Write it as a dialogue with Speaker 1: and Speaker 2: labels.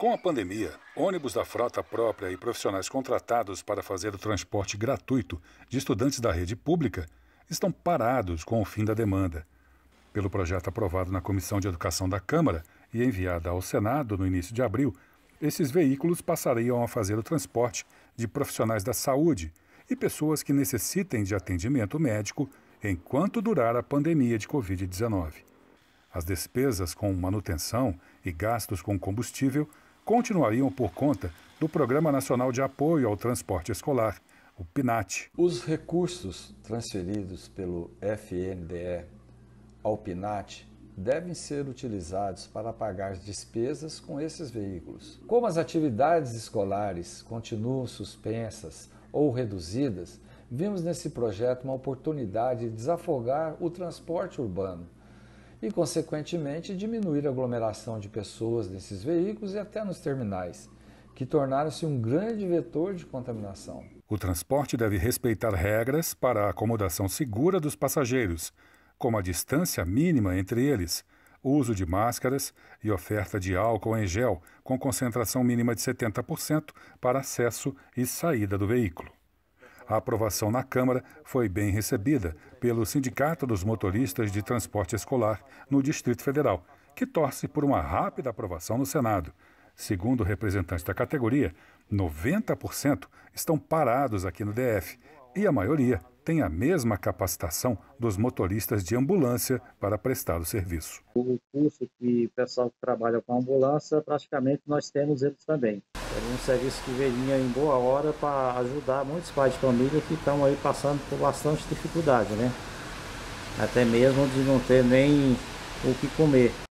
Speaker 1: Com a pandemia, ônibus da frota própria e profissionais contratados para fazer o transporte gratuito de estudantes da rede pública estão parados com o fim da demanda. Pelo projeto aprovado na Comissão de Educação da Câmara e enviado ao Senado no início de abril, esses veículos passariam a fazer o transporte de profissionais da saúde e pessoas que necessitem de atendimento médico enquanto durar a pandemia de Covid-19. As despesas com manutenção e gastos com combustível continuariam por conta do Programa Nacional de Apoio ao Transporte Escolar, o PNAT. Os recursos transferidos pelo FNDE
Speaker 2: ao PNAT devem ser utilizados para pagar despesas com esses veículos. Como as atividades escolares continuam suspensas ou reduzidas, vimos nesse projeto uma oportunidade de desafogar o transporte urbano e, consequentemente, diminuir a aglomeração de pessoas nesses veículos e até nos terminais, que tornaram-se um grande vetor de contaminação.
Speaker 1: O transporte deve respeitar regras para a acomodação segura dos passageiros, como a distância mínima entre eles, uso de máscaras e oferta de álcool em gel com concentração mínima de 70% para acesso e saída do veículo. A aprovação na Câmara foi bem recebida pelo Sindicato dos Motoristas de Transporte Escolar no Distrito Federal, que torce por uma rápida aprovação no Senado. Segundo o representante da categoria, 90% estão parados aqui no DF e a maioria tem a mesma capacitação dos motoristas de ambulância para prestar o serviço. O curso que o pessoal que trabalha com ambulância, praticamente nós temos eles também. É um
Speaker 2: serviço que vinha em boa hora para ajudar muitos pais de família que estão aí passando por bastante dificuldade, né? Até mesmo de não ter nem o que comer.